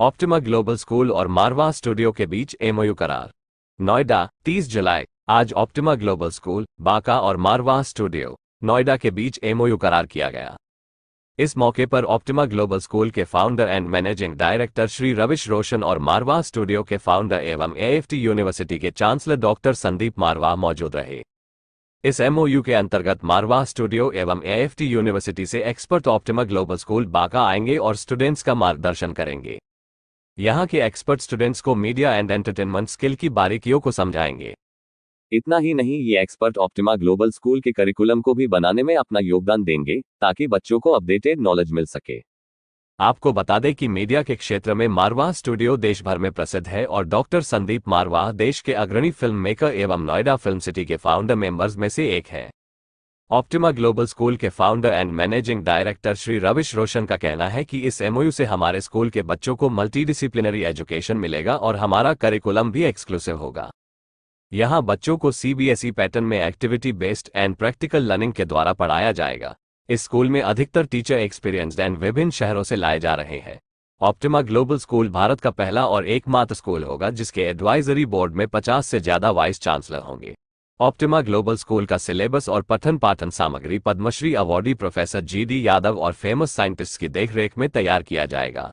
optima Global school और Marwah Studio के बीच MOU करार नोएडा 30 जुलाई आज ऑप्टिमा ग्लोबल स्कूल बांका और मारवा स्टूडियो नोएडा के बीच एमओयू करार किया गया इस मौके पर ऑप्टिमा ग्लोबल स्कूल के founder and managing director Shri Ravish Roshan और मारवा स्टूडियो के फाउंडर एवं एएफटी यूनिवर्सिटी के चांसलर डॉक्टर संदीप मारवा मौजूद रहे इस एमओयू के अंतर्गत मारवा स्टूडियो एवं एएफटी यूनिवर्सिटी से एक्सपर्ट ऑप्टिमा ग्लोबल स्कूल बाका आएंगे और स्टूडेंट्स का मार्गदर्शन करेंगे यहाँ के एक्सपर्ट स्टूडेंट्स को मीडिया एंड एंटरटेनमेंट स्किल की बारीकियों को समझाएंगे इतना ही नहीं ये एक्सपर्ट ऑप्टिमा ग्लोबल स्कूल के करिकुलम को भी बनाने में अपना योगदान देंगे ताकि बच्चों को अपडेटेड नॉलेज मिल सके आपको बता दें कि मीडिया के क्षेत्र में मारवाह स्टूडियो देश भर में प्रसिद्ध है और डॉक्टर संदीप मारवा देश के अग्रणी फिल्म मेकर एवं नोएडा फिल्म सिटी के फाउंडर मेंबर्स में से एक है ऑप्टिमा ग्लोबल स्कूल के founder and managing director Shri Ravish Roshan का कहना है कि इस एमओयू से हमारे स्कूल के बच्चों को मल्टीडिसिप्लिनरी एजुकेशन मिलेगा और हमारा करिकुलम भी एक्सक्लूसिव होगा यहाँ बच्चों को सीबीएसई पैटर्न e में activity based and practical learning के द्वारा पढ़ाया जाएगा इस स्कूल में अधिकतर टीचर एक्सपीरियंस्ड एंड विभिन्न शहरों से लाए जा रहे हैं ऑप्टिमा ग्लोबल स्कूल भारत का पहला और एकमात्र स्कूल होगा जिसके एडवाइजरी बोर्ड में 50 से ज्यादा वाइस चांसलर होंगे ऑप्टिमा ग्लोबल स्कूल का सिलेबस और पठन पाठन सामग्री Padmashri awardee professor G D Yadav और फेमस साइंटिस्ट की देखरेख में तैयार किया जाएगा